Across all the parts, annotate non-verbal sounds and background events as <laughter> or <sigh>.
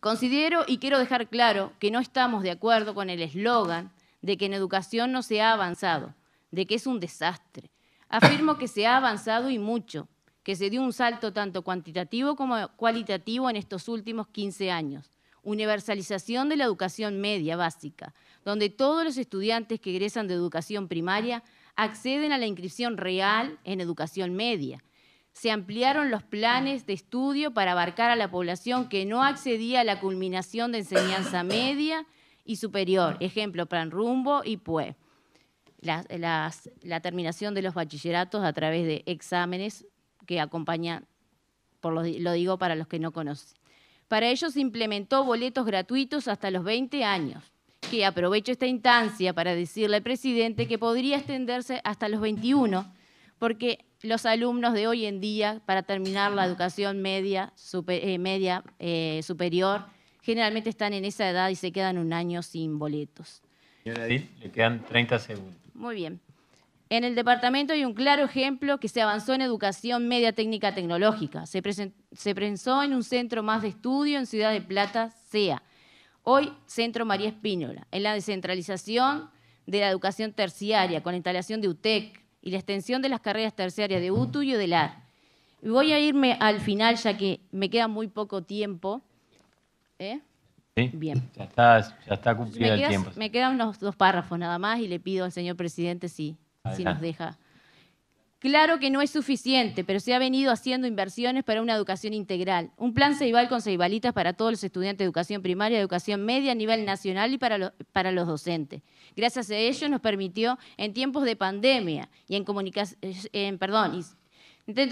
Considero y quiero dejar claro que no estamos de acuerdo con el eslogan de que en educación no se ha avanzado, de que es un desastre. Afirmo que se ha avanzado y mucho, que se dio un salto tanto cuantitativo como cualitativo en estos últimos 15 años. Universalización de la educación media básica, donde todos los estudiantes que egresan de educación primaria acceden a la inscripción real en educación media se ampliaron los planes de estudio para abarcar a la población que no accedía a la culminación de enseñanza <coughs> media y superior, ejemplo, Plan Rumbo y PUE. La, terminación de los bachilleratos a través de exámenes que acompañan, por lo, digo para los que no conocen. Para ello se implementó boletos gratuitos hasta los 20 años, que aprovecho esta instancia para decirle al presidente que podría extenderse hasta los 21, porque los alumnos de hoy en día para terminar la educación media, eh, eh, superior generalmente están en esa edad y se quedan un año sin boletos. Señora le quedan 30 segundos. Muy bien. En el departamento hay un claro ejemplo que se avanzó en educación media técnica tecnológica. Se, se en un centro más de estudio en Ciudad de Plata, SEA. Hoy, Centro María Espínola. En la descentralización de la educación terciaria, con la instalación de UTEC, y la extensión de las carreras terciarias de UTU y UDELAR. Y voy a irme al final, ya que me queda muy poco tiempo. ¿Eh? Bien. Ya está, cumplido el tiempo. Me quedan unos dos párrafos nada más y le pido al señor presidente si, si nos deja Claro que no es suficiente, pero se ha venido haciendo inversiones para una educación integral. Un plan Ceibal con Ceibalitas para todos los estudiantes de educación primaria, educación media a nivel nacional y para, los docentes. Gracias a ello nos permitió en tiempos de pandemia y en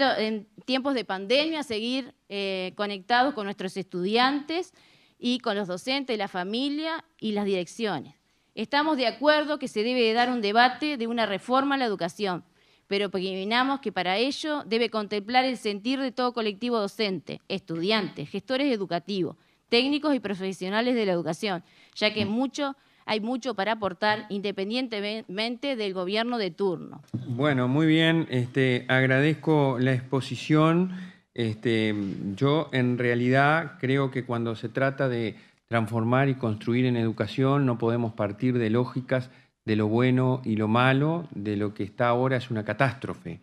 en, tiempos de pandemia seguir eh, conectados con nuestros estudiantes y con los docentes, la familia y las direcciones. Estamos de acuerdo que se debe dar un debate de una reforma a la educación pero opinamos que para ello debe contemplar el sentir de todo colectivo docente, estudiantes, gestores educativos, técnicos y profesionales de la educación, ya que mm. mucho, hay mucho para aportar independientemente del gobierno de turno. Bueno, muy bien, este, agradezco la exposición. Este, yo en realidad creo que cuando se trata de transformar y construir en educación no podemos partir de lógicas de lo bueno y lo malo, de lo que está ahora es una catástrofe.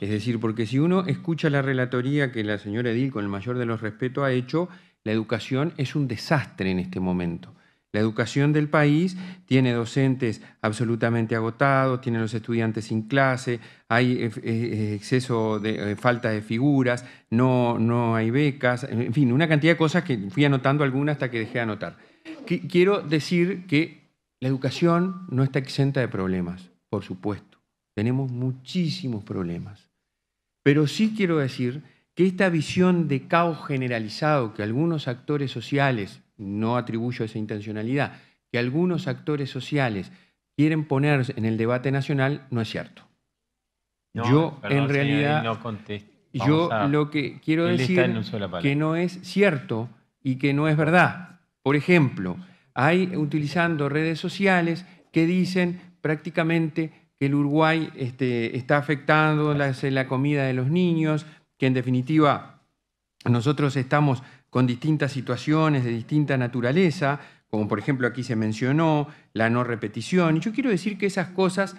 Es decir, porque si uno escucha la relatoría que la señora Edil, con el mayor de los respetos, ha hecho, la educación es un desastre en este momento. La educación del país tiene docentes absolutamente agotados, tiene los estudiantes sin clase, hay e-, e-, exceso de eh, falta de figuras, no, no hay becas, en fin, una cantidad de cosas que fui anotando algunas hasta que dejé de anotar. Quiero decir que la educación no está exenta de problemas, por supuesto. Tenemos muchísimos problemas. Pero sí quiero decir que esta visión de caos generalizado que algunos actores sociales, no atribuyo esa intencionalidad, que algunos actores sociales quieren poner en el debate nacional, no es cierto. yo, en realidad, no yo lo que quiero decir es que no es cierto y que no es verdad. Por ejemplo, hay utilizando redes sociales que dicen prácticamente que el Uruguay este, está afectando la, comida de los niños, que en definitiva nosotros estamos con distintas situaciones de distinta naturaleza, como por ejemplo aquí se mencionó, la no repetición. Y yo quiero decir que esas cosas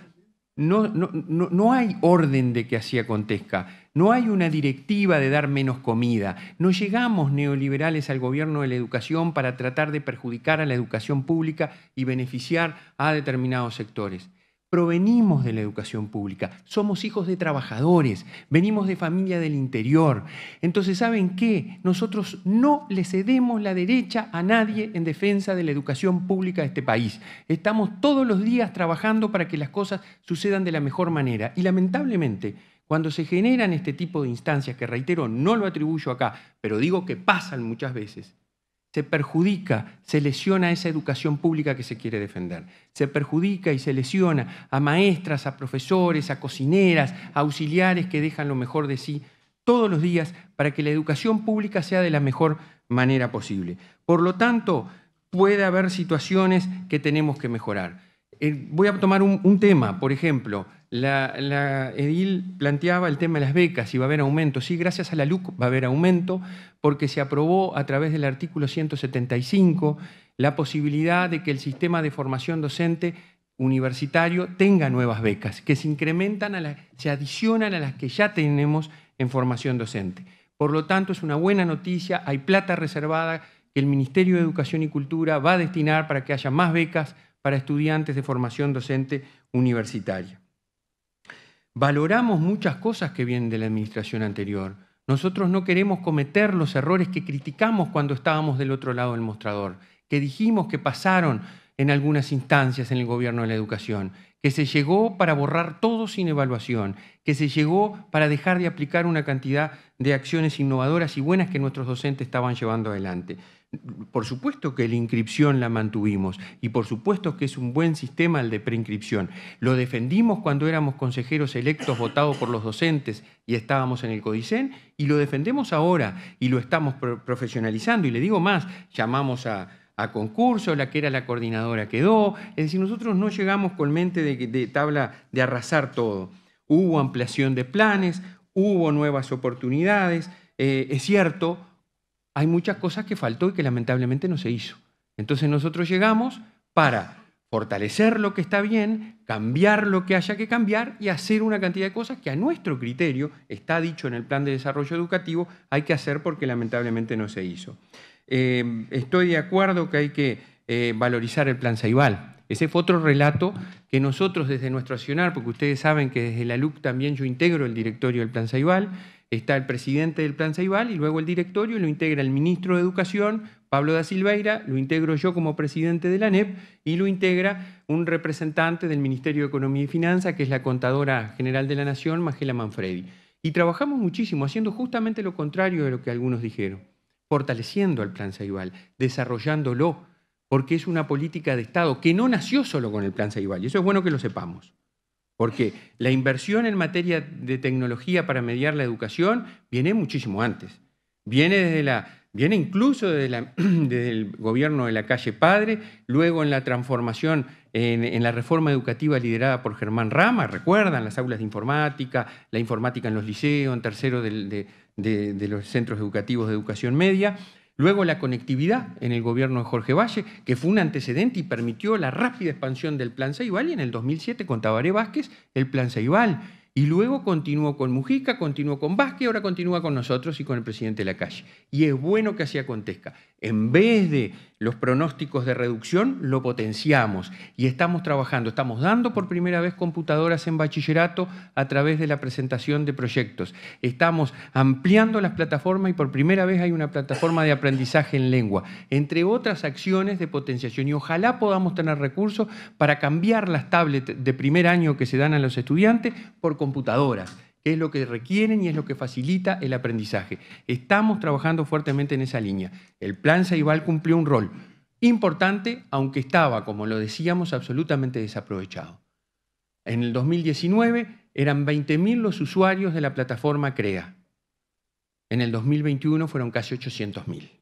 no, no, no hay orden de que así acontezca. No hay una directiva de dar menos comida. No llegamos neoliberales al gobierno de la educación para tratar de perjudicar a la educación pública y beneficiar a determinados sectores. Provenimos de la educación pública, somos hijos de trabajadores, venimos de familia del interior. Entonces, ¿saben qué? Nosotros no le cedemos la derecha a nadie en defensa de la educación pública de este país. Estamos todos los días trabajando para que las cosas sucedan de la mejor manera. Y lamentablemente, cuando se generan este tipo de instancias, que reitero, no lo atribuyo acá, pero digo que pasan muchas veces, se perjudica, se lesiona esa educación pública que se quiere defender. Se perjudica y se lesiona a maestras, a profesores, a cocineras, a auxiliares que dejan lo mejor de sí todos los días para que la educación pública sea de la mejor manera posible. Por lo tanto, puede haber situaciones que tenemos que mejorar. Eh, voy a tomar un, un tema, por ejemplo, la, Edil planteaba el tema de las becas, y va a haber aumento. Sí, gracias a la LUC va a haber aumento porque se aprobó a través del artículo 175 la posibilidad de que el sistema de formación docente universitario tenga nuevas becas, que se incrementan, a se adicionan a las que ya tenemos en formación docente. Por lo tanto, es una buena noticia, hay plata reservada que el Ministerio de Educación y Cultura va a destinar para que haya más becas para estudiantes de formación docente universitaria. Valoramos muchas cosas que vienen de la administración anterior. Nosotros no queremos cometer los errores que criticamos cuando estábamos del otro lado del mostrador, que dijimos que pasaron en algunas instancias en el gobierno de la educación, que se llegó para borrar todo sin evaluación, que se llegó para dejar de aplicar una cantidad de acciones innovadoras y buenas que nuestros docentes estaban llevando adelante. Por supuesto que la inscripción la mantuvimos y por supuesto que es un buen sistema el de preinscripción. Lo defendimos cuando éramos consejeros electos votados por los docentes y estábamos en el Codicen y lo defendemos ahora y lo estamos profesionalizando. Y le digo más, llamamos a, concurso, la que era la coordinadora quedó. Es decir, nosotros no llegamos con mente de, tabla de arrasar todo. Hubo ampliación de planes, hubo nuevas oportunidades. Eh, es cierto, hay muchas cosas que faltó y que lamentablemente no se hizo. Entonces nosotros llegamos para fortalecer lo que está bien, cambiar lo que haya que cambiar y hacer una cantidad de cosas que a nuestro criterio, está dicho en el plan de desarrollo educativo, hay que hacer porque lamentablemente no se hizo. Eh, estoy de acuerdo que hay que eh, valorizar el plan Saibal. Ese fue otro relato que nosotros desde nuestro accionar, porque ustedes saben que desde la LUC también yo integro el directorio del plan Saibal, está el presidente del Plan Ceibal y luego el directorio, lo integra el ministro de Educación, Pablo da Silveira, lo integro yo como presidente de la NEP y lo integra un representante del Ministerio de Economía y Finanzas, que es la contadora general de la Nación, Magela Manfredi. Y trabajamos muchísimo haciendo justamente lo contrario de lo que algunos dijeron, fortaleciendo al Plan Ceibal, desarrollándolo, porque es una política de Estado que no nació solo con el Plan Ceibal, y eso es bueno que lo sepamos. Porque la inversión en materia de tecnología para mediar la educación viene muchísimo antes. Viene, incluso <clears throat> desde, el gobierno de la calle Padre, luego en la transformación, en, la reforma educativa liderada por Germán Rama, recuerdan las aulas de informática, la informática en los liceos, en tercero de los centros educativos de educación media. Luego la conectividad en el gobierno de Jorge Valle, que fue un antecedente y permitió la rápida expansión del Plan Ceibal y en el 2007 con Tabaré Vázquez el Plan Ceibal. Y luego continuó con Mujica, continuó con Vázquez, ahora continúa con nosotros y con el presidente de la calle. Y es bueno que así acontezca. En vez de los pronósticos de reducción, lo potenciamos y estamos trabajando, estamos dando por primera vez computadoras en bachillerato a través de la presentación de proyectos. Estamos ampliando las plataformas y por primera vez hay una plataforma de aprendizaje en lengua, entre otras acciones de potenciación. Y ojalá podamos tener recursos para cambiar las tablets de primer año que se dan a los estudiantes por computadoras que es lo que requieren y es lo que facilita el aprendizaje. Estamos trabajando fuertemente en esa línea. El plan Saibal cumplió un rol importante, aunque estaba, como lo decíamos, absolutamente desaprovechado. En el 2019 eran 20.000 los usuarios de la plataforma CREA. En el 2021 fueron casi 800.000.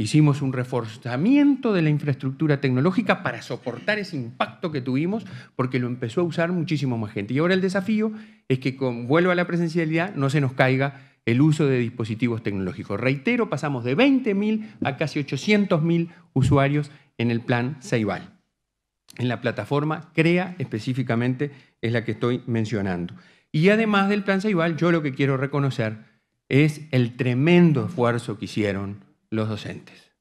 Hicimos un reforzamiento de la infraestructura tecnológica para soportar ese impacto que tuvimos porque lo empezó a usar muchísimo más gente. Y ahora el desafío es que con vuelva a la presencialidad no se nos caiga el uso de dispositivos tecnológicos. Reitero, pasamos de 20.000 a casi 800.000 usuarios en el plan Ceibal. En la plataforma CREA específicamente es la que estoy mencionando. Y además del plan Ceibal, yo lo que quiero reconocer es el tremendo esfuerzo que hicieron los docentes.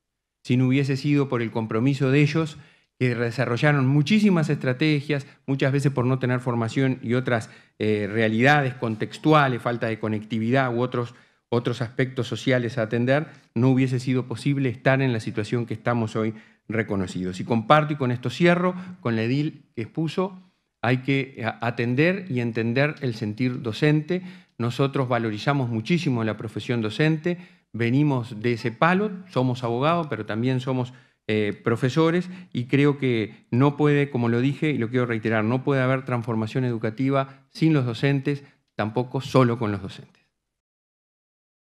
Si no hubiese sido por el compromiso de ellos, que desarrollaron muchísimas estrategias, muchas veces por no tener formación y otras eh, realidades contextuales, falta de conectividad u otros, otros aspectos sociales a atender, no hubiese sido posible estar en la situación que estamos hoy reconocidos. Y comparto y con esto cierro, con la edil que expuso, hay que eh, atender y entender el sentir docente. Nosotros valorizamos muchísimo la profesión docente, venimos de ese palo, somos abogados, pero también somos eh, profesores y creo que no puede, como lo dije y lo quiero reiterar, no puede haber transformación educativa sin los docentes, tampoco solo con los docentes.